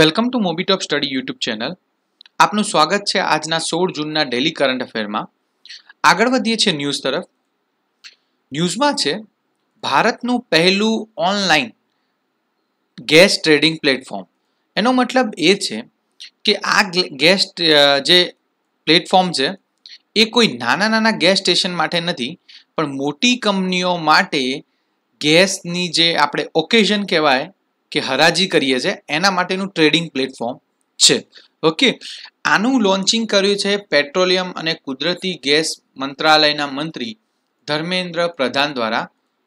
welcome to Mobitop study YouTube channel આપનું સ્વાગત છે આજના સોળ જૂનના ડેલી કરંટ અફેરમાં આગળ વધીએ છીએ ન્યૂઝ તરફ ન્યૂઝમાં છે ભારતનું પહેલું ઓનલાઈન ગેસ ટ્રેડિંગ પ્લેટફોર્મ એનો મતલબ એ છે કે આ ગેસ જે પ્લેટફોર્મ છે એ કોઈ નાના નાના ગેસ સ્ટેશન માટે નથી પણ મોટી કંપનીઓ માટે ગેસની જે આપણે ઓકેઝન કહેવાય કે હરાજી કરીએ છીએ એના માટેનું ટ્રેડિંગ પ્લેટફોર્મ છે ઓકે આનું લોન્ચિંગ કર્યું છે પેટ્રોલિયમ અને કુદરતી ગેસ મંત્રાલયના મંત્રી ધર્મેન્દ્ર પ્રધાન દ્વારા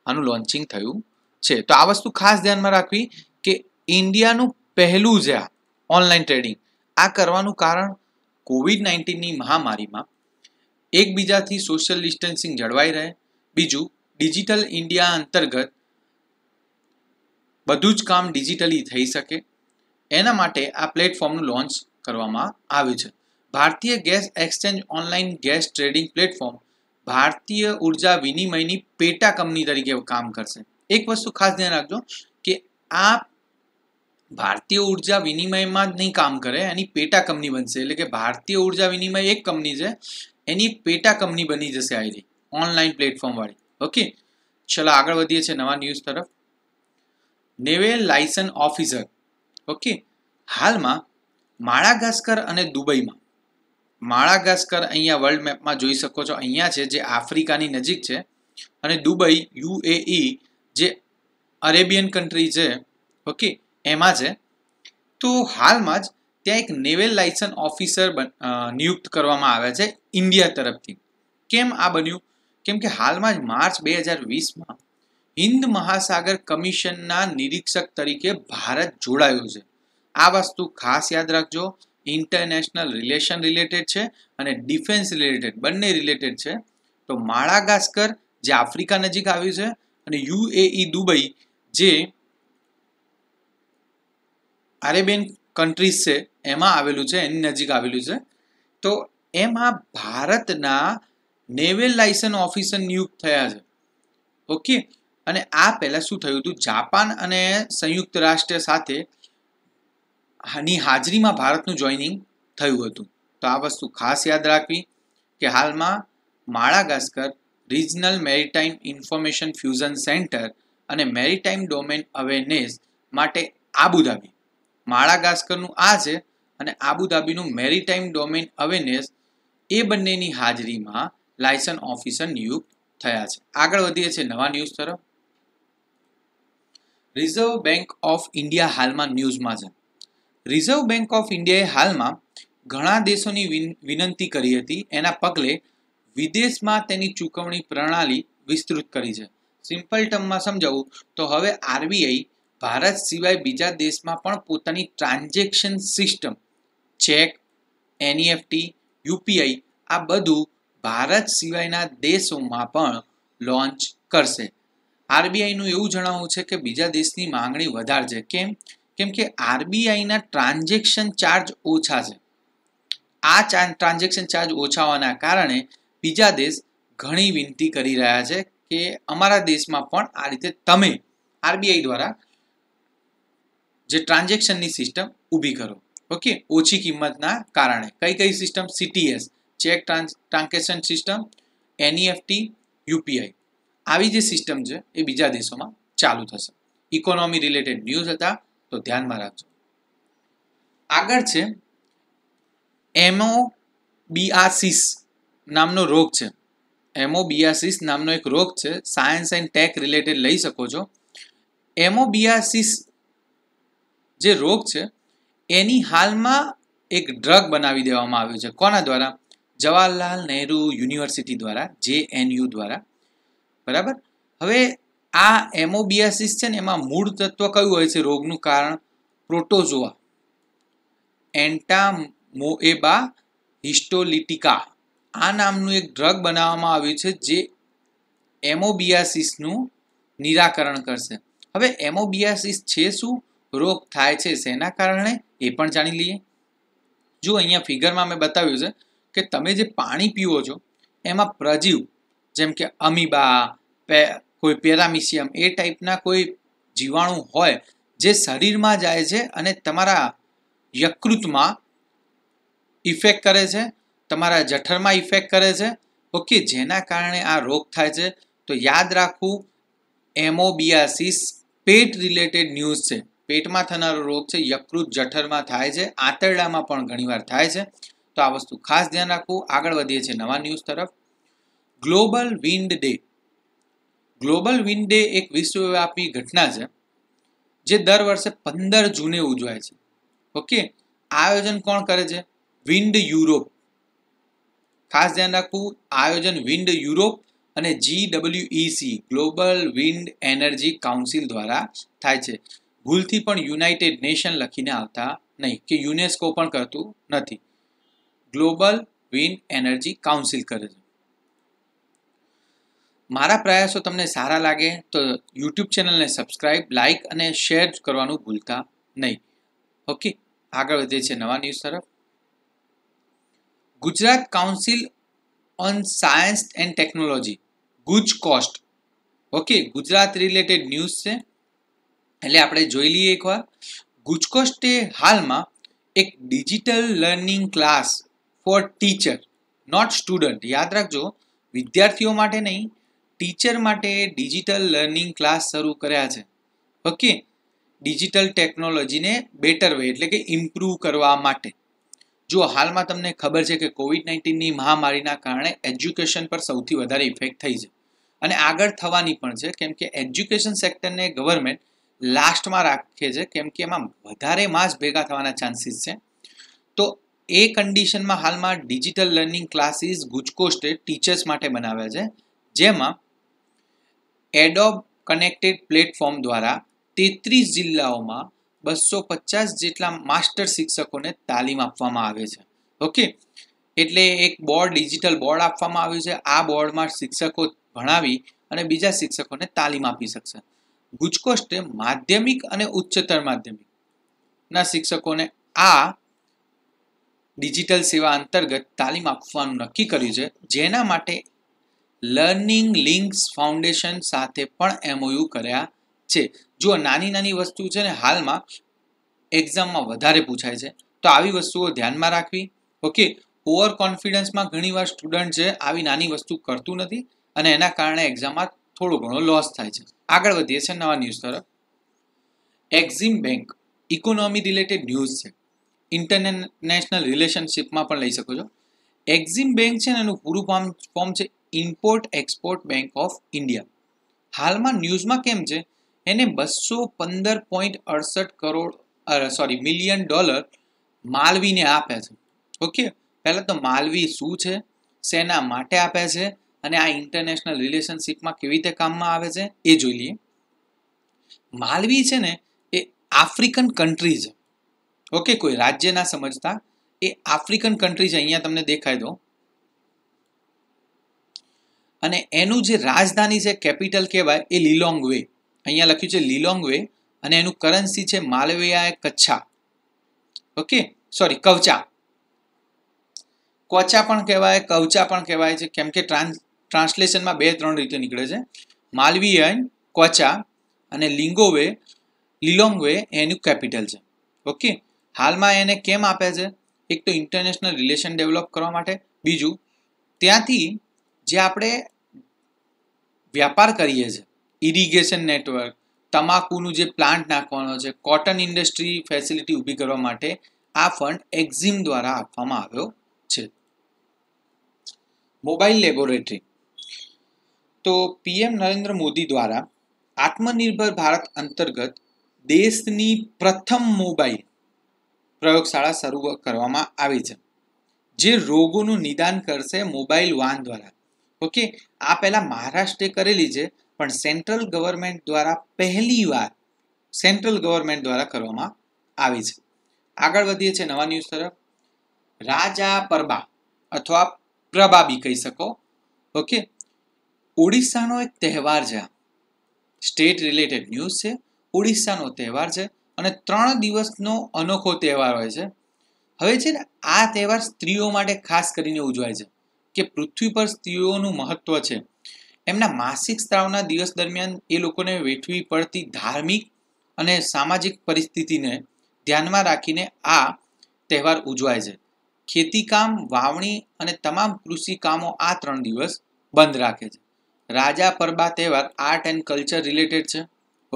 આનું લોન્ચિંગ થયું છે તો આ વસ્તુ ખાસ ધ્યાનમાં રાખવી કે ઇન્ડિયાનું પહેલું જે આ ઓનલાઈન ટ્રેડિંગ આ કરવાનું કારણ કોવિડ નાઇન્ટીનની મહામારીમાં એકબીજાથી સોશિયલ ડિસ્ટન્સિંગ જળવાઈ રહે બીજું ડિજિટલ ઇન્ડિયા અંતર્ગત બધું જ કામ ડિજિટલી થઈ શકે એના માટે આ પ્લેટફોર્મનું લોન્ચ કરવામાં આવ્યું છે ભારતીય gas exchange online gas trading platform ભારતીય ઉર્જા વિનિમયની પેટા કંપની તરીકે કામ કરશે એક વસ્તુ ખાસ ધ્યાન રાખજો કે આ ભારતીય ઉર્જા વિનિમયમાં જ નહીં કામ કરે એની પેટા કંપની બનશે એટલે કે ભારતીય ઉર્જા વિનિમય એક કંપની છે એની પેટા કંપની બની જશે આવી ઓનલાઈન વાળી ઓકે ચલો આગળ વધીએ છીએ નવા ન્યૂઝ તરફ નેવેલ લાયસન ઓફિસર ઓકે હાલમાં માળાગાસ્કર અને દુબઈમાં માળાગાસ્કર અહીંયા વર્લ્ડ મેપમાં જોઈ શકો છો અહીંયા છે જે આફ્રિકાની નજીક છે અને દુબઈ યુએઈ જે અરેબિયન કન્ટ્રી છે ઓકે એમાં છે તો હાલમાં જ ત્યાં એક નેવેલ લાયસન ઓફિસર નિયુક્ત કરવામાં આવ્યા છે ઇન્ડિયા તરફથી કેમ આ બન્યું કેમ કે હાલમાં જ માર્ચ બે હજાર વીસમાં હિન્દ મહાસાગર કમિશનના નિરીક્ષક તરીકે ભારત જોડાયું છે આ વસ્તુ ખાસ યાદ રાખજો ઇન્ટરનેશનલ રિલેશન રિલેટેડ છે અને ડિફેન્સ રિલેટેડ બંને રિલેટેડ છે તો માળાગાસ્કર જે આફ્રિકા નજીક આવ્યું છે અને યુએઈ દુબઈ જે આરેબિયન કન્ટ્રીઝ છે એમાં આવેલું છે એની નજીક આવેલું છે તો એમાં ભારતના નેવલ લાયસન ઓફિસર નિયુક્ત થયા છે ઓકે અને આ પહેલાં શું થયું હતું જાપાન અને સંયુક્ત રાષ્ટ્ર સાથે ની હાજરીમાં ભારતનું જોઈનિંગ થયું હતું તો આ વસ્તુ ખાસ યાદ રાખવી કે હાલમાં Madagascar regional maritime information fusion centre અને મેરીટાઈમ ડોમેન અવેરનેસ માટે આબુધાબી માળાગાસ્કરનું આ છે અને આબુધાબીનું મેરીટાઈમ ડોમેન અવેરનેસ એ બંનેની હાજરીમાં લાયસન્સ ઓફિસર નિયુક્ત થયા છે આગળ વધીએ છે નવા ન્યૂઝ તરફ રિઝર્વ બેંક ઓફ ઇન્ડિયા હાલમાં ન્યૂઝમાં છે રિઝર્વ બેંક ઓફ ઇન્ડિયાએ હાલમાં ઘણા દેશોની વિનંતી કરી હતી એના પગલે વિદેશમાં તેની ચૂકવણી પ્રણાલી વિસ્તૃત કરી છે સિમ્પલ ટર્મમાં સમજાવું તો હવે આરબીઆઈ ભારત સિવાય બીજા દેશમાં પણ પોતાની transaction system cheque NEFT UPI આ બધું ભારત સિવાયના દેશોમાં પણ લોન્ચ કરશે આરબીઆઈનું એવું જણાવવું છે કે બીજા દેશની માંગણી વધારે કેમ કેમ કે આરબીઆઈના ટ્રાન્ઝેક્શન ચાર્જ ઓછા છે આ ટ્રાન્ઝેક્શન ચાર્જ ઓછા હોવાના કારણે બીજા દેશ ઘણી વિનંતી કરી રહ્યા છે કે અમારા દેશમાં પણ આ રીતે તમે આરબીઆઈ દ્વારા જે ટ્રાન્ઝેક્શનની સિસ્ટમ ઊભી કરો ઓકે ઓછી કિંમતના કારણે કઈ કઈ system CTS cheque transaction system NEFT UPI આવી જે સિસ્ટમ છે એ બીજા દેશોમાં ચાલુ થશે ઇકોનોમી રિલેટેડ ન્યૂઝ હતા તો ધ્યાનમાં રાખજો આગળ છે એમઓબીઆસિસ નામનો રોગ છે એમોબિયાસિસ નામનો એક રોગ છે સાયન્સ એન્ડ ટેક રિલેટેડ લઈ શકો છો એમો બીઆસિસ જે રોગ છે એની હાલમાં એક ડ્રગ બનાવી દેવામાં આવ્યો છે કોના દ્વારા જવાહરલાલ નહેરુ યુનિવર્સિટી દ્વારા જે એનયુ દ્વારા બરાબર હવે આ એમોબિયાસિસ છે ને એમાં મૂળ તત્વ કયું હોય છે રોગનું કારણ પ્રોટોઝોઆ એન્ટામોએબા હિસ્ટોલિટિકા આ નામનું એક ડ્રગ બનાવવામાં આવ્યું છે જે એમોબિયાસિસનું નિરાકરણ કરશે હવે એમોબિયાસિસ છે શું રોગ થાય છે શેના કારણે એ પણ જાણી લઈએ જો અહીંયા ફિગરમાં મેં બતાવ્યું છે કે તમે જે પાણી પીવો છો એમાં પ્રજીવ જેમ કે અમીબા કોઈ પેરામિશિયમ એ ટાઈપના કોઈ જીવાણુ હોય જે શરીરમાં જાય છે અને તમારા યકૃતમાં ઇફેક્ટ કરે છે તમારા જઠરમાં ઇફેક્ટ કરે છે ઓકે જેના કારણે આ રોગ થાય છે તો યાદ રાખવું એમોબિયાસિસ પેટ રિલેટેડ ન્યૂઝ છે પેટમાં થનારો રોગ છે યકૃત જઠરમાં થાય છે આંતરડામાં પણ ઘણીવાર થાય છે તો આ વસ્તુ ખાસ ધ્યાન રાખવું આગળ વધીએ છીએ નવા ન્યૂઝ તરફ global wind day global wind day એક વિશ્વવ્યાપી ઘટના છે જે દર વર્ષે પંદર જૂને ઉજવાય છે ઓકે આયોજન કોણ કરે છે વિન્ડ યુરોપ ખાસ ધ્યાન રાખવું આયોજન વિન્ડ યુરોપ અને G GWEC global wind energy council દ્વારા થાય છે ભૂલથી પણ યુનાઇટેડ નેશન લખીને આવતા નહીં કે યુનેસ્કો પણ કરતું નથી ગ્લોબલ વિન્ડ એનર્જી કાઉન્સિલ કરે છે મારા પ્રયાસો તમને સારા લાગે તો યુટ્યુબ ચેનલને સબસ્ક્રાઇબ લાઇક અને શેર કરવાનું ભૂલતા નહીં ઓકે આગળ વધે છે નવા ન્યૂઝ તરફ Gujarat council on science and technology ગુજ કોસ્ટ ઓકે ગુજરાત રિલેટેડ ન્યૂઝ છે એટલે આપણે જોઈ લઈએ એકવાર ગુજકોસ્ટે હાલમાં એક digital learning class for teacher not student યાદ રાખજો વિદ્યાર્થીઓ માટે નહીં ટીચર માટે ડિજિટલ લર્નિંગ ક્લાસ શરૂ કર્યા છે ઓકે ડિજિટલ ટેકનોલોજીને બેટર વે એટલે કે ઇમ્પ્રૂવ કરવા માટે જો હાલમાં તમને ખબર છે કે કોવિડ નાઇન્ટીનની મહામારીના કારણે એજ્યુકેશન પર સૌથી વધારે ઇફેક્ટ થઈ છે અને આગળ થવાની પણ છે કેમ કે એજ્યુકેશન સેક્ટરને ગવર્મેન્ટ લાસ્ટમાં રાખે છે કેમ કે એમાં વધારે માસ ભેગા થવાના ચાન્સીસ છે તો એ કન્ડિશનમાં હાલમાં ડિજિટલ લર્નિંગ ક્લાસીસ ગુજકોસ્ટે ટીચર્સ માટે બનાવ્યા છે જેમાં એડોબ કનેક્ટેડ પ્લેટફોર્મ દ્વારા તેત્રીસ જિલ્લાઓમાં બસો પચાસ જેટલા માસ્ટર શિક્ષકોને તાલીમ આપવામાં આવે છે ઓકે એટલે એક બોર્ડ ડિજિટલ બોર્ડ આપવામાં આવ્યું છે આ બોર્ડમાં શિક્ષકો ભણાવી અને બીજા શિક્ષકોને તાલીમ આપી શકશે ગુજકોસ્ટે માધ્યમિક અને ઉચ્ચતર માધ્યમિકના શિક્ષકોને આ ડિજિટલ સેવા અંતર્ગત તાલીમ આપવાનું નક્કી કર્યું છે જેના માટે લર્નિંગ લિંક્સ ફાઉન્ડેશન સાથે પણ એમઓયુ કર્યા છે જો નાની નાની વસ્તુ છે ને હાલમાં એક્ઝામમાં વધારે પૂછાય છે તો આવી વસ્તુઓ ધ્યાનમાં રાખવી ઓકે ઓવર કોન્ફિડન્સમાં ઘણીવાર સ્ટુડન્ટ છે આવી નાની વસ્તુ કરતું નથી અને એના કારણે એક્ઝામમાં થોડો ઘણો લોસ થાય છે આગળ વધીએ છે નવા ન્યૂઝ તરફ Exim bank economy related news છે ઇન્ટરનેશનલ રિલેશનશિપમાં પણ લઈ શકો છો એક્ઝિમ બેંક છે ને એનું પૂરું ફોર્મ ફોર્મ છે import export bank of India હાલમાં ન્યૂઝમાં કેમ છે એને બસો પંદર પોઈન્ટ અડસઠ કરોડ સોરી મિલિયન ડોલર માલવીને આપે છે ઓકે પહેલાં તો માલવી શું છે શેના માટે આપે છે અને આ ઇન્ટરનેશનલ રિલેશનશીપમાં કેવી રીતે કામમાં આવે છે એ જોઈ લઈએ માલવી છે ને એ આફ્રિકન કન્ટ્રી છે ઓકે કોઈ રાજ્યના સમજતા એ આફ્રિકન કન્ટ્રી છે અહીંયા તમને દેખાઈ દો અને એનું જે રાજધાની છે કેપિટલ કહેવાય એ લીલોંગ વે અહીંયા લખ્યું છે લીલોંગ વે અને એનું કરન્સી છે માલવેયા કચ્છા ઓકે સોરી કવચા કોચા પણ કહેવાય કવચા પણ કહેવાય છે કેમ કે ટ્રાન્સલેશનમાં બે ત્રણ રીતે નીકળે છે માલવીયન કોચા અને લિંગોવે વે એનું કેપિટલ છે ઓકે હાલમાં એને કેમ આપે છે એક તો ઇન્ટરનેશનલ રિલેશન ડેવલપ કરવા માટે બીજું ત્યાંથી જે આપણે વ્યાપાર કરીએ છીએ ઇરિગેશન નેટવર્ક તમાકુનું જે પ્લાન્ટ નાખવાનો છે કોટન ઇન્ડસ્ટ્રી ફેસિલિટી ઊભી કરવા માટે આ ફંડ એક્ઝિમ દ્વારા આપવામાં આવ્યો છે મોબાઈલ લેબોરેટરી તો પીએમ નરેન્દ્ર મોદી દ્વારા આત્મનિર્ભર ભારત અંતર્ગત દેશની પ્રથમ મોબાઈલ પ્રયોગશાળા શરૂ કરવામાં આવી છે જે રોગોનું નિદાન કરશે મોબાઈલ વાન દ્વારા ઓકે આ પહેલાં મહારાષ્ટ્રે કરેલી છે પણ સેન્ટ્રલ ગવર્મેન્ટ દ્વારા પહેલીવાર સેન્ટ્રલ ગવર્મેન્ટ દ્વારા કરવામાં આવી છે આગળ વધીએ છીએ નવા ન્યૂઝ તરફ રાજા પરબા અથવા પ્રબા બી કહી શકો ઓકે ઓડિશાનો એક તહેવાર છે સ્ટેટ રિલેટેડ ન્યૂઝ છે ઓડિશાનો તહેવાર છે અને ત્રણ દિવસનો અનોખો તહેવાર હોય છે હવે છે ને આ તહેવાર સ્ત્રીઓ માટે ખાસ કરીને ઉજવાય છે કે પૃથ્વી પર સ્ત્રીઓનું મહત્વ છે એમના માસિક સ્ત્રાવના દિવસ દરમિયાન એ લોકોને વેઠવી પડતી ધાર્મિક અને સામાજિક પરિસ્થિતિને ધ્યાનમાં રાખીને આ તહેવાર ઉજવાય છે ખેતીકામ વાવણી અને તમામ કૃષિ કામો આ ત્રણ દિવસ બંધ રાખે છે રાજા પરબા તહેવાર આર્ટ એન્ડ કલ્ચર રિલેટેડ છે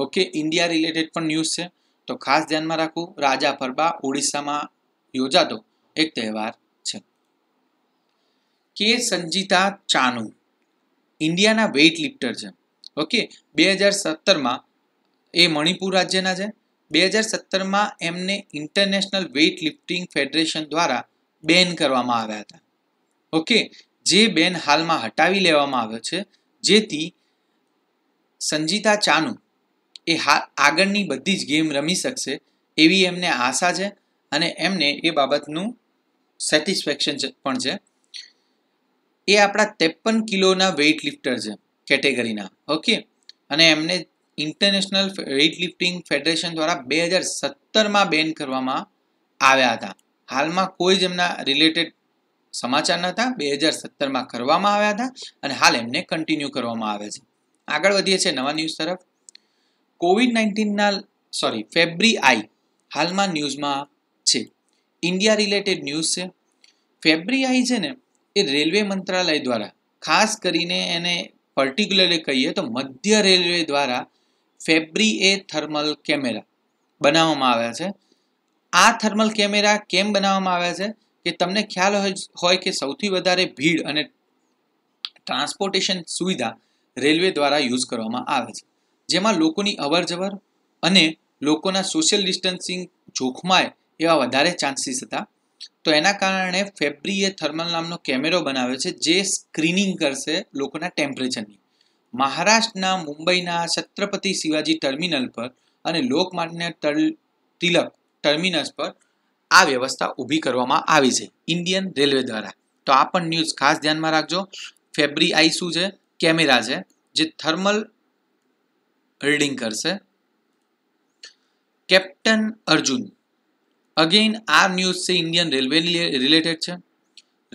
ઓકે ઇન્ડિયા રિલેટેડ પણ ન્યૂઝ છે તો ખાસ ધ્યાનમાં રાખવું રાજા પરબા ઓડિશામાં યોજાતો એક તહેવાર કે સંજીતા ચાનુ ઇન્ડિયાના વેઇટ લિફ્ટર છે ઓકે બે હજાર સત્તરમાં એ મણિપુર રાજ્યના છે બે હજાર સત્તરમાં એમને ઇન્ટરનેશનલ વેઇટ લિફ્ટિંગ ફેડરેશન દ્વારા બેન કરવામાં આવ્યા હતા ઓકે જે બેન હાલમાં હટાવી લેવામાં આવ્યો છે જેથી સંજીતા ચાનુ એ હા આગળની બધી જ ગેમ રમી શકશે એવી એમને આશા છે અને એમને એ બાબતનું સેટિસ્ફેક્શન પણ છે એ આપણા ત્રેપન કિલોના વેઇટ લિફ્ટર છે કેટેગરીના ઓકે અને એમને ઇન્ટરનેશનલ વેઇટ લિફ્ટિંગ ફેડરેશન દ્વારા બે હજાર સત્તરમાં બેન કરવામાં આવ્યા હતા હાલમાં કોઈ જ એમના રિલેટેડ સમાચાર નહોતા બે હજાર સત્તરમાં કરવામાં આવ્યા હતા અને હાલ એમને કન્ટિન્યુ કરવામાં આવે છે આગળ વધીએ છીએ નવા ન્યૂઝ તરફ કોવિડ નાઇન્ટીનના સોરી ફેબ્રી આઈ હાલમાં ન્યૂઝમાં છે ઇન્ડિયા રિલેટેડ ન્યૂઝ છે ફેબ્રી આઈ છે ને એ રેલવે મંત્રાલય દ્વારા ખાસ કરીને એને પર્ટિક્યુલરલી કહીએ તો મધ્ય રેલવે દ્વારા ફેબ્રી એ થર્મલ કેમેરા બનાવવામાં આવ્યા છે આ થર્મલ કેમેરા કેમ બનાવવામાં આવ્યા છે કે તમને ખ્યાલ હોય કે સૌથી વધારે ભીડ અને ટ્રાન્સપોર્ટેશન સુવિધા રેલવે દ્વારા યુઝ કરવામાં આવે છે જેમાં લોકોની અવર જવર અને લોકોના સોશિયલ ડિસ્ટન્સિંગ જોખમાય એવા વધારે ચાન્સીસ હતા તો એના કારણે ફેબ્રીએ થર્મલ નામનો કેમેરો બનાવ્યો છે જે સ્ક્રીનિંગ કરશે લોકોના ટેમ્પરેચરની મહારાષ્ટ્રના મુંબઈના છત્રપતિ શિવાજી ટર્મિનલ પર અને લોકમાન્ય તિલક ટર્મિનસ પર આ વ્યવસ્થા ઊભી કરવામાં આવી છે ઇન્ડિયન રેલવે દ્વારા તો આ પણ ન્યૂઝ ખાસ ધ્યાનમાં રાખજો ફેબ્રી આઈ શું છે કેમેરા છે જે થર્મલ રીડિંગ કરશે કેપ્ટન અર્જુન અગેઇન આ ન્યૂઝ છે ઇન્ડિયન રેલવે રિલેટેડ છે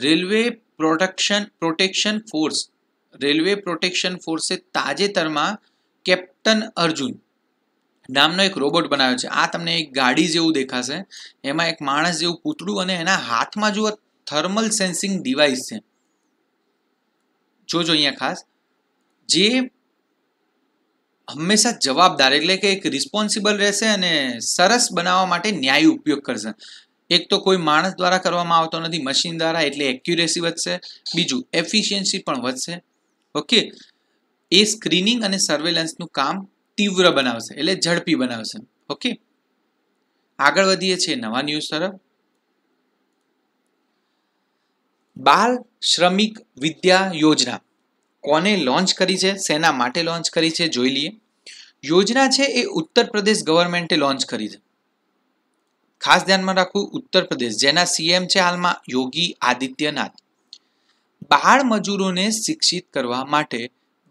railway protection protection force railway protection ફોર્સે તાજેતરમાં કેપ્ટન અર્જુન નામનો એક રોબોટ બનાવ્યો છે આ તમને એક ગાડી જેવું દેખાશે એમાં એક માણસ જેવું પૂતળું અને એના હાથમાં જુઓ થર્મલ સેન્સિંગ ડિવાઇસ છે જોજો અહીંયા ખાસ જે હંમેશા જવાબદાર એટલે કે એક રિસ્પોન્સિબલ રહેશે અને સરસ બનાવવા માટે ન્યાય ઉપયોગ કરશે એક તો કોઈ માણસ દ્વારા કરવામાં આવતો નથી મશીન દ્વારા એટલે એક્યુરેસી વધશે બીજું એફિશિયન્સી પણ વધશે ઓકે એ સ્ક્રીનિંગ અને સર્વેલન્સનું કામ તીવ્ર બનાવશે એટલે ઝડપી બનાવશે ઓકે આગળ વધીએ છીએ નવા ન્યૂઝ તરફ બાલ શ્રમિક વિદ્યા યોજના કોને લોન્ચ કરી છે સેના માટે લોન્ચ કરી છે જોઈ લઈએ યોજના છે એ ઉત્તર પ્રદેશ ગવર્મેન્ટે લોન્ચ કરી છે ખાસ ધ્યાનમાં રાખવું ઉત્તર પ્રદેશ જેના સીએમ છે હાલમાં યોગી આદિત્યનાથ બાળ મજૂરોને શિક્ષિત કરવા માટે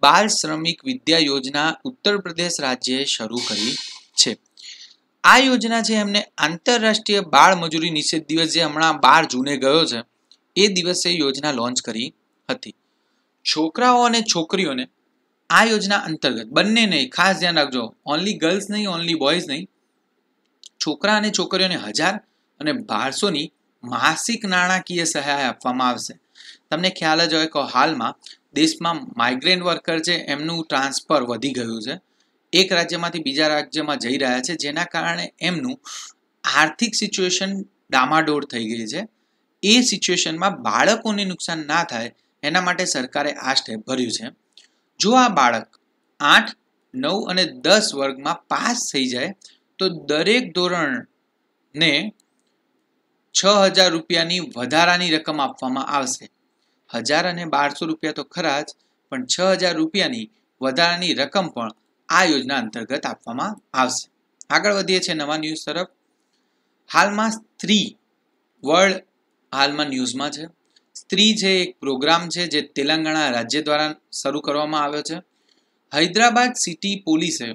બાળ શ્રમિક વિદ્યા યોજના ઉત્તર પ્રદેશ રાજ્યએ શરૂ કરી છે આ યોજના છે એમને આંતરરાષ્ટ્રીય બાળ મજૂરી નિષેધ દિવસ જે હમણાં બાર જૂને ગયો છે એ દિવસે યોજના લોન્ચ કરી હતી છોકરાઓ અને છોકરીઓને આ યોજના અંતર્ગત બંને નહીં ખાસ ધ્યાન રાખજો ઓનલી ગર્લ્સ નહીં ઓનલી બોયઝ નહીં છોકરા અને છોકરીઓને હજાર અને બારસોની માસિક નાણાકીય સહાય આપવામાં આવશે તમને ખ્યાલ જ હોય કે હાલમાં દેશમાં માઇગ્રેન્ટ વર્કર છે એમનું ટ્રાન્સફર વધી ગયું છે એક રાજ્યમાંથી બીજા રાજ્યમાં જઈ રહ્યા છે જેના કારણે એમનું આર્થિક સિચ્યુએશન ડામાડોળ થઈ ગઈ છે એ સિચ્યુએશનમાં બાળકોને નુકસાન ના થાય એના માટે સરકારે આ સ્ટેપ ભર્યું છે જો આ બાળક આઠ નવ અને દસ વર્ગમાં પાસ થઈ જાય તો દરેક ધોરણને છ હજાર રૂપિયાની વધારાની રકમ આપવામાં આવશે હજાર અને બારસો રૂપિયા તો ખરા જ પણ છ હજાર રૂપિયાની વધારાની રકમ પણ આ યોજના અંતર્ગત આપવામાં આવશે આગળ વધીએ છીએ નવા ન્યૂઝ તરફ હાલમાં સ્ત્રી વર્લ્ડ હાલમાં ન્યૂઝમાં છે સ્ત્રી જે એક પ્રોગ્રામ છે જે તેલંગાણા રાજ્ય દ્વારા શરૂ કરવામાં આવ્યો છે હૈદરાબાદ સિટી પોલીસે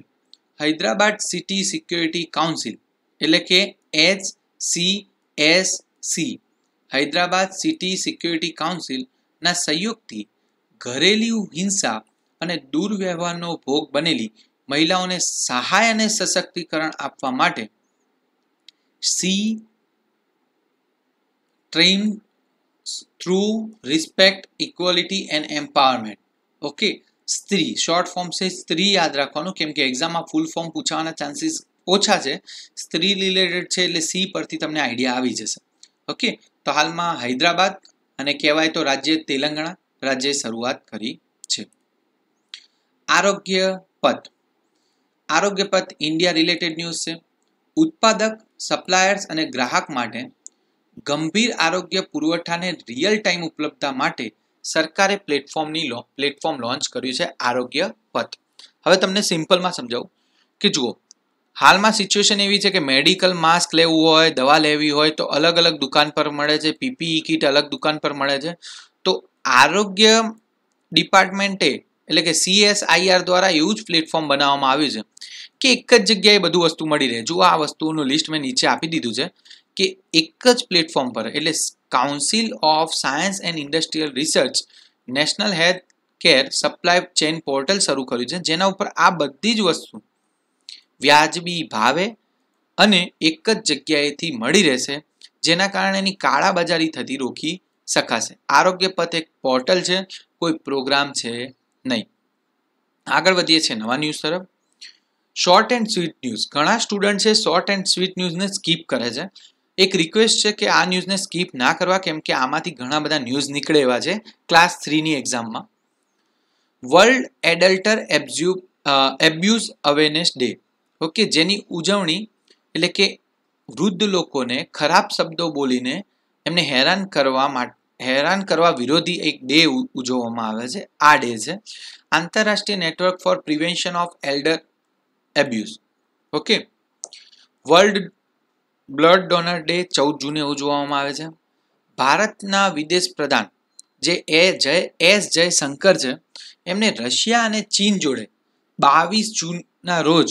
હૈદરાબાદ સિટી સિક્યોરિટી કાઉન્સિલ એટલે કે H C S C Hyderabad city security કાઉન્સિલના સહયોગથી ઘરેલું હિંસા અને દુર્વ્યવહારનો ભોગ બનેલી મહિલાઓને સહાય અને સશક્તિકરણ આપવા માટે સી ટ્રેન through respect equality and empowerment okay Stree short form છે સ્ત્રી યાદ રાખવાનું કેમ કે એક્ઝામમાં ફૂલ ફોર્મ પૂછવાના ચાન્સીસ ઓછા છે સ્ત્રી રિલેટેડ છે એટલે સી પરથી તમને આઈડિયા આવી જશે ઓકે તો હાલમાં હૈદરાબાદ અને કહેવાય તો રાજ્ય તેલંગાણા રાજ્યે શરૂઆત કરી છે આરોગ્ય પદ આરોગ્ય પદ ઇન્ડિયા રિલેટેડ ન્યૂઝ છે ઉત્પાદક સપ્લાયર્સ અને ગ્રાહક માટે ગંભીર આરોગ્ય પુરવઠાને રિયલ ટાઈમ ઉપલબ્ધતા માટે સરકારે પ્લેટફોર્મની પ્લેટફોર્મ લોન્ચ કર્યું છે આરોગ્ય પથ હવે તમને સિમ્પલમાં સમજાવું કે જુઓ હાલમાં સિચ્યુએશન એવી છે કે મેડિકલ માસ્ક લેવું હોય દવા લેવી હોય તો અલગ અલગ દુકાન પર મળે છે પીપીઈ કિટ અલગ દુકાન પર મળે છે તો આરોગ્ય ડિપાર્ટમેન્ટે એટલે કે સીએસઆઈઆર દ્વારા એવું જ પ્લેટફોર્મ બનાવવામાં આવ્યું છે કે એક જ જગ્યાએ બધું વસ્તુ મળી રહે જો આ વસ્તુનું લિસ્ટ મેં નીચે આપી દીધું છે કે એક જ પ્લેટફોર્મ પર એટલે council of science and industrial research national health care supply chain portal શરૂ કર્યું છે જેના ઉપર આ બધી જ વસ્તુ વ્યાજબી ભાવે અને એક જ જગ્યાએથી મળી રહેશે જેના કારણે એની કાળા બજારી થતી રોકી શકાશે આરોગ્ય પથ એક પોર્ટલ છે કોઈ પ્રોગ્રામ છે નહીં આગળ વધીએ છીએ નવા ન્યૂઝ તરફ શોર્ટ એન્ડ સ્વીટ ન્યૂઝ ઘણા સ્ટુડન્ટ છે શોર્ટ એન્ડ સ્વીટ ન્યૂઝને સ્કીપ કરે છે એક રિક્વેસ્ટ છે કે આ ન્યૂઝને સ્કીપ ના કરવા કેમ કે આમાંથી ઘણા બધા ન્યૂઝ નીકળે એવા છે ક્લાસ થ્રીની એક્ઝામમાં world elder abuse abuse awareness day okay જેની ઉજવણી એટલે કે વૃદ્ધ લોકોને ખરાબ શબ્દો બોલીને એમને હેરાન કરવા માટે હેરાન કરવા વિરોધી એક ડે ઉજવવામાં આવે છે આ ડે છે આંતરરાષ્ટ્રીય network for prevention of elder abuse okay world blood donor day ચૌદ જૂને ઉજવવામાં આવે છે ભારતના વિદેશ પ્રધાન જે એ જય એસ જયશંકર છે એમને રશિયા અને ચીન જોડે બાવીસ જૂનના રોજ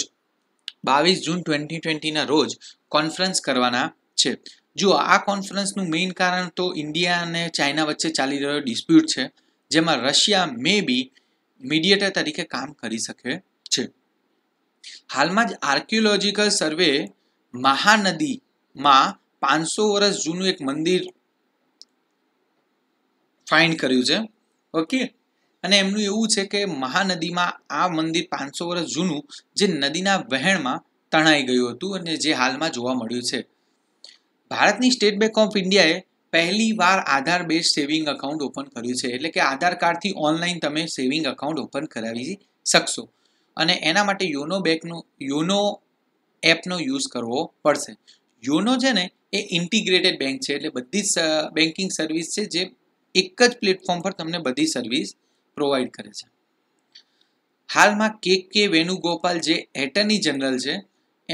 બાવીસ જૂન ટ્વેન્ટી ટ્વેન્ટીના રોજ કોન્ફરન્સ કરવાના છે જો આ કોન્ફરન્સનું મેઇન કારણ તો ઇન્ડિયા અને ચાઇના વચ્ચે ચાલી રહ્યો ડિસ્પ્યુટ છે જેમાં રશિયા મે બી મીડિયેટર તરીકે કામ કરી શકે છે હાલમાં જ આર્કિયોલોજીકલ સર્વે મહાનદી માં પાંચસો વર્ષ જૂનું એક મંદિર ફાઇન્ડ કર્યું છે ઓકે અને એમનું એવું છે કે મહાનદીમાં આ મંદિર પાંચસો વર્ષ જૂનું જે નદીના વહેણમાં તણાઈ ગયું હતું અને જે હાલમાં જોવા મળ્યું છે ભારતની સ્ટેટ બેંક ઓફ ઇન્ડિયાએ પહેલી વાર Aadhaar base saving account open કર્યું છે એટલે કે આધાર કાર્ડથી ઓનલાઈન તમે સેવિંગ અકાઉન્ટ ઓપન કરાવી શકશો અને એના માટે યોનો બેંકનો યોનો એપનો યુઝ કરવો પડશે યોનો છે ને એ ઇન્ટિગ્રેટેડ બેંક છે એટલે બધી જ બેન્કિંગ સર્વિસ છે જે એક જ પ્લેટફોર્મ પર તમને બધી સર્વિસ પ્રોવાઈડ કરે છે હાલમાં કે કે વેણુગોપાલ જે એટર્ની જનરલ છે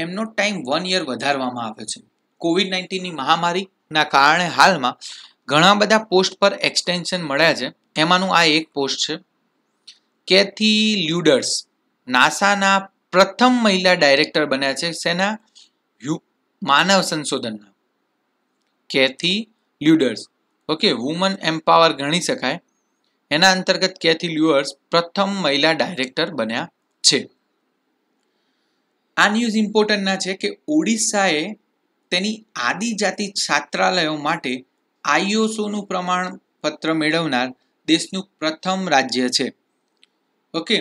એમનો ટાઈમ વન યર વધારવામાં આવ્યો છે કોવિડ નાઇન્ટીનની મહામારીના કારણે હાલમાં ઘણા બધા પોસ્ટ પર એક્સટેન્શન મળ્યા છે એમાંનું આ એક પોસ્ટ છે કેથી લ્યુડર્સ નાસાના પ્રથમ મહિલા ડાયરેક્ટર બન્યા છે સેના માનવ સંશોધનના Kathy Luders okay woman empower ગણી શકાય એના અંતર્ગત કેથી લ્યુઅર્સ પ્રથમ મહિલા ડાયરેક્ટર બન્યા છે આ ન્યૂઝ ઇમ્પોર્ટન્ટના છે કે ઓડિશાએ તેની આદિજાતિ છાત્રાલયો માટે આઈઓસોનું પ્રમાણપત્ર મેળવનાર દેશનું પ્રથમ રાજ્ય છે ઓકે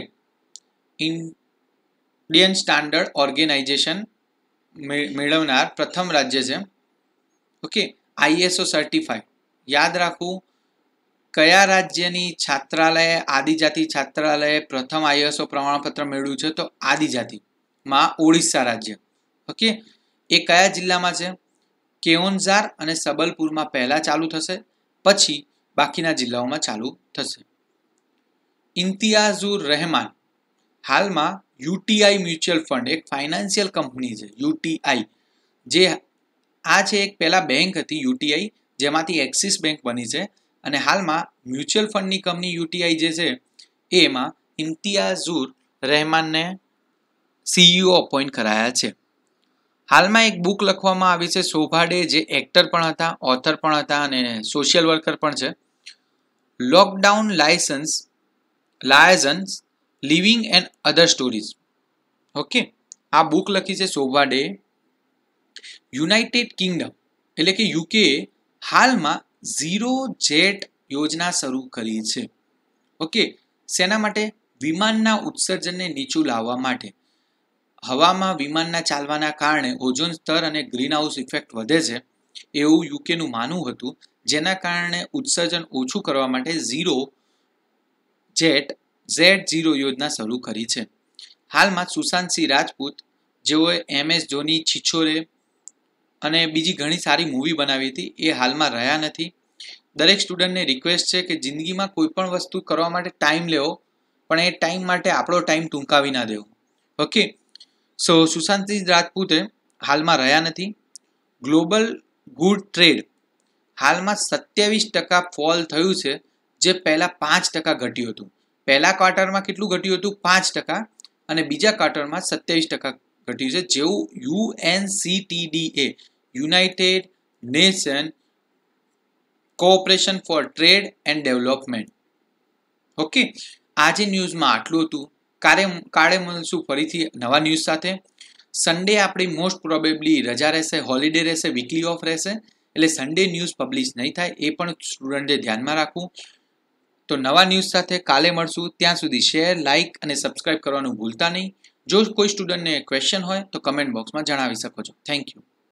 ઇન્ડિયન સ્ટાન્ડર્ડ ઓર્ગેનાઇઝેશન મેળવનાર પ્રથમ રાજ્ય છે ઓકે આઈએસઓ સર્ટિફાઈડ યાદ રાખવું કયા રાજ્યની છાત્રાલયે આદિજાતિ છાત્રાલયે પ્રથમ આઈએસઓ પ્રમાણપત્ર મેળવ્યું છે તો આદિજાતિમાં ઓડિશા રાજ્ય ઓકે એ કયા જિલ્લામાં છે કેઓન્ઝાર અને સબલપુરમાં પહેલાં ચાલુ થશે પછી બાકીના જિલ્લાઓમાં ચાલુ થશે ઇમ્તિયાઝુર રહેમાન હાલમાં યુટીઆઈ મ્યુચ્યુઅલ ફંડ એક ફાઇનાન્શિયલ કંપની છે યુટીઆઈ જે આ છે એક પહેલાં બેંક હતી યુટીઆઈ જેમાંથી એક્સિસ બેંક બની છે અને હાલમાં મ્યુચ્યુઅલ ફંડની કંપની યુટીઆઈ જે છે એમાં ઇમ્તિયાઝુર રહેમાનને સીઈઓ અપોઇન્ટ કરાયા છે હાલમાં એક બુક લખવામાં આવી છે શોભાડે જે એક્ટર પણ હતા ઓથર પણ હતા અને સોશિયલ વર્કર પણ છે lockdown licence liaisons living and other stories okay આ બુક લખી છે શોભા ડે યુનાઇટેડ કિંગડમ એટલે કે યુકે હાલમાં ઝીરો જેટ યોજના શરૂ કરી છે ઓકે શેના માટે વિમાનના ઉત્સર્જનને નીચું લાવવા માટે હવામાં વિમાનના ચાલવાના કારણે ઓઝોન સ્તર અને ગ્રીન હાઉસ ઇફેક્ટ વધે છે એવું યુકેનું માનવું હતું જેના કારણે ઉત્સર્જન ઓછું કરવા માટે ઝીરો જેટ ઝેડ ઝીરો યોજના શરૂ કરી છે હાલમાં સુશાંતસિંહ રાજપૂત જેઓએ એમ એસ ધોની છિછોરે અને બીજી ઘણી સારી મૂવી બનાવી હતી એ હાલમાં રહ્યા નથી દરેક સ્ટુડન્ટને રિક્વેસ્ટ છે કે જિંદગીમાં કોઈ પણ વસ્તુ કરવા માટે ટાઈમ લેવો પણ એ ટાઈમ માટે આપણો ટાઈમ ટૂંકાવી ના દેવો ઓકે સો સુશાંત સિંહ રાજપૂતે હાલમાં રહ્યા નથી ગ્લોબલ ગુડ ટ્રેડ હાલમાં સત્યાવીસ ટકા ફોલ થયું છે જે પહેલાં પાંચ ટકા ઘટ્યું હતું પહેલા ક્વાર્ટરમાં કેટલું ઘટ્યું હતું પાંચ ટકા અને બીજા ક્વાર્ટરમાં સત્યાવીસ ટકા ઘટ્યું છે જેવું એ United Nation cooperation for trade and development okay આજે ન્યૂઝમાં આટલું હતું કાલે કાલે મળશું ફરીથી નવા ન્યૂઝ સાથે સન્ડે આપણી મોસ્ટ પ્રોબેબલી રજા રહેશે હોલિડે રહેશે વીકલી ઓફ રહેશે એટલે સન્ડે ન્યૂઝ પબ્લિશ નહીં થાય એ પણ સ્ટુડન્ટે ધ્યાનમાં રાખવું તો નવા ન્યૂઝ સાથે કાલે મળશું ત્યાં સુધી શેર લાઇક અને સબસ્ક્રાઇબ કરવાનું ભૂલતા નહીં જો કોઈ સ્ટુડન્ટને ક્વેશ્ચન હોય તો કમેન્ટ બોક્સમાં જણાવી શકો છો થેન્ક યુ